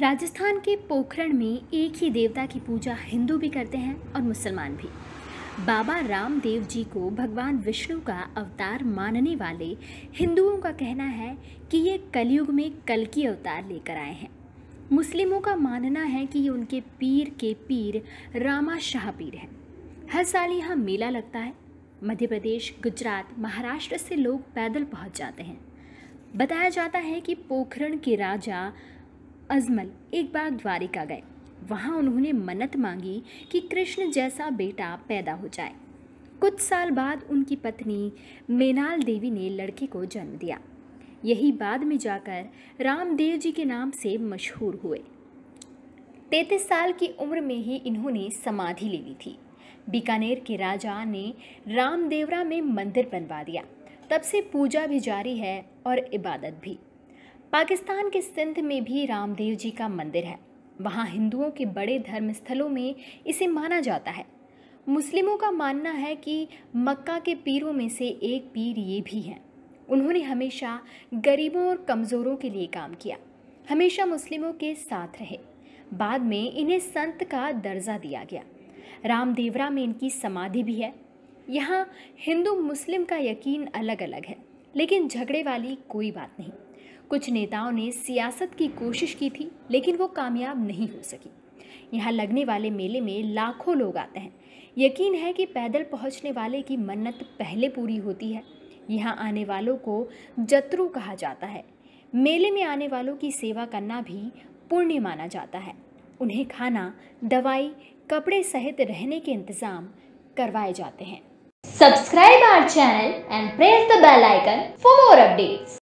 राजस्थान के पोखरण में एक ही देवता की पूजा हिंदू भी करते हैं और मुसलमान भी बाबा रामदेव जी को भगवान विष्णु का अवतार मानने वाले हिंदुओं का कहना है कि ये कलयुग में कल की अवतार लेकर आए हैं मुस्लिमों का मानना है कि ये उनके पीर के पीर रामा शाह पीर हैं हर साल यहाँ मेला लगता है मध्य प्रदेश गुजरात महाराष्ट्र से लोग पैदल पहुँच जाते हैं बताया जाता है कि पोखरण के राजा अजमल एक बार द्वारिका गए वहाँ उन्होंने मन्नत मांगी कि कृष्ण जैसा बेटा पैदा हो जाए कुछ साल बाद उनकी पत्नी मेनाल देवी ने लड़के को जन्म दिया यही बाद में जाकर रामदेव जी के नाम से मशहूर हुए तैतीस साल की उम्र में ही इन्होंने समाधि ले ली थी बीकानेर के राजा ने रामदेवरा में मंदिर बनवा दिया तब से पूजा भी जारी है और इबादत भी पाकिस्तान के सिंध में भी रामदेव जी का मंदिर है वहाँ हिंदुओं के बड़े धर्म स्थलों में इसे माना जाता है मुस्लिमों का मानना है कि मक्का के पीरों में से एक पीर ये भी हैं उन्होंने हमेशा गरीबों और कमज़ोरों के लिए काम किया हमेशा मुस्लिमों के साथ रहे बाद में इन्हें संत का दर्जा दिया गया रामदेवरा में इनकी समाधि भी है यहाँ हिंदू मुस्लिम का यकीन अलग अलग है लेकिन झगड़े वाली कोई बात नहीं कुछ नेताओं ने सियासत की कोशिश की थी लेकिन वो कामयाब नहीं हो सकी यहाँ लगने वाले मेले में लाखों लोग आते हैं यकीन है कि पैदल पहुँचने वाले की मन्नत पहले पूरी होती है यहाँ आने वालों को जत्रु कहा जाता है मेले में आने वालों की सेवा करना भी पुण्य माना जाता है उन्हें खाना दवाई कपड़े सहित रहने के इंतजाम करवाए जाते हैं subscribe our channel and press the bell icon for more updates